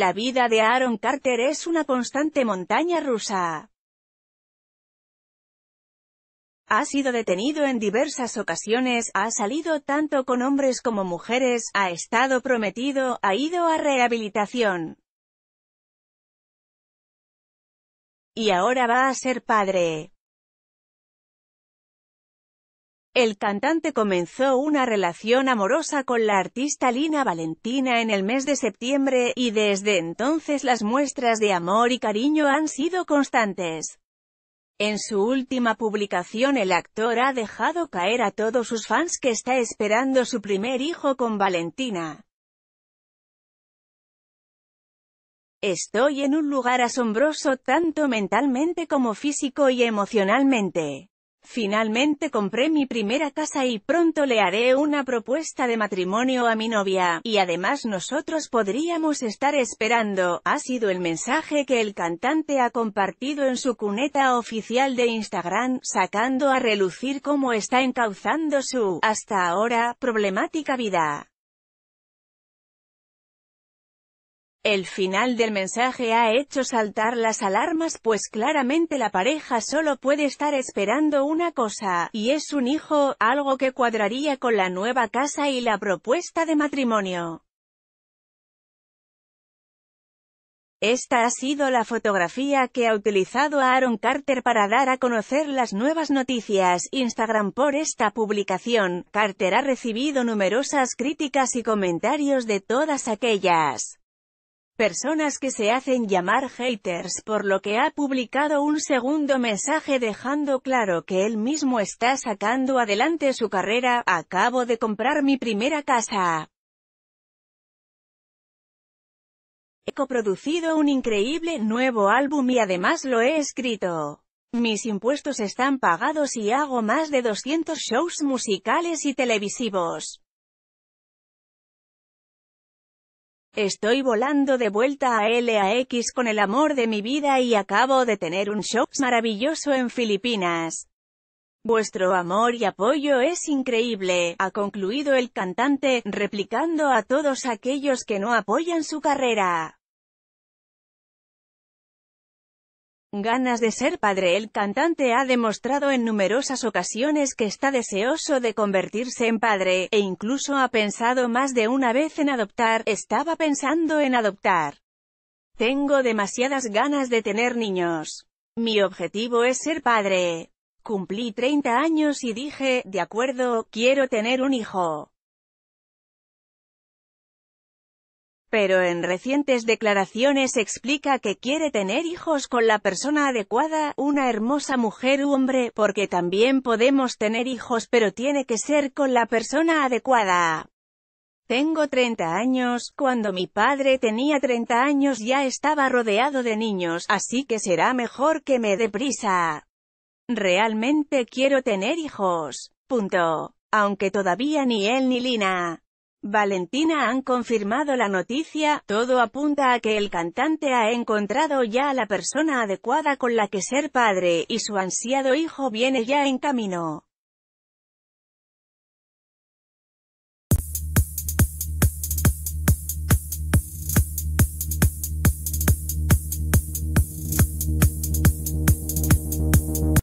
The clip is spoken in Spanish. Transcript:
La vida de Aaron Carter es una constante montaña rusa. Ha sido detenido en diversas ocasiones, ha salido tanto con hombres como mujeres, ha estado prometido, ha ido a rehabilitación. Y ahora va a ser padre. El cantante comenzó una relación amorosa con la artista Lina Valentina en el mes de septiembre, y desde entonces las muestras de amor y cariño han sido constantes. En su última publicación el actor ha dejado caer a todos sus fans que está esperando su primer hijo con Valentina. Estoy en un lugar asombroso tanto mentalmente como físico y emocionalmente. Finalmente compré mi primera casa y pronto le haré una propuesta de matrimonio a mi novia, y además nosotros podríamos estar esperando, ha sido el mensaje que el cantante ha compartido en su cuneta oficial de Instagram, sacando a relucir cómo está encauzando su, hasta ahora, problemática vida. El final del mensaje ha hecho saltar las alarmas pues claramente la pareja solo puede estar esperando una cosa, y es un hijo, algo que cuadraría con la nueva casa y la propuesta de matrimonio. Esta ha sido la fotografía que ha utilizado a Aaron Carter para dar a conocer las nuevas noticias Instagram por esta publicación. Carter ha recibido numerosas críticas y comentarios de todas aquellas personas que se hacen llamar haters por lo que ha publicado un segundo mensaje dejando claro que él mismo está sacando adelante su carrera, acabo de comprar mi primera casa. He coproducido un increíble nuevo álbum y además lo he escrito. Mis impuestos están pagados y hago más de 200 shows musicales y televisivos. Estoy volando de vuelta a LAX con el amor de mi vida y acabo de tener un show maravilloso en Filipinas. Vuestro amor y apoyo es increíble, ha concluido el cantante, replicando a todos aquellos que no apoyan su carrera. ganas de ser padre. El cantante ha demostrado en numerosas ocasiones que está deseoso de convertirse en padre, e incluso ha pensado más de una vez en adoptar, estaba pensando en adoptar. Tengo demasiadas ganas de tener niños. Mi objetivo es ser padre. Cumplí 30 años y dije, de acuerdo, quiero tener un hijo. pero en recientes declaraciones explica que quiere tener hijos con la persona adecuada, una hermosa mujer u hombre, porque también podemos tener hijos pero tiene que ser con la persona adecuada. Tengo 30 años, cuando mi padre tenía 30 años ya estaba rodeado de niños, así que será mejor que me dé prisa. Realmente quiero tener hijos. Punto. Aunque todavía ni él ni Lina Valentina han confirmado la noticia, todo apunta a que el cantante ha encontrado ya a la persona adecuada con la que ser padre, y su ansiado hijo viene ya en camino.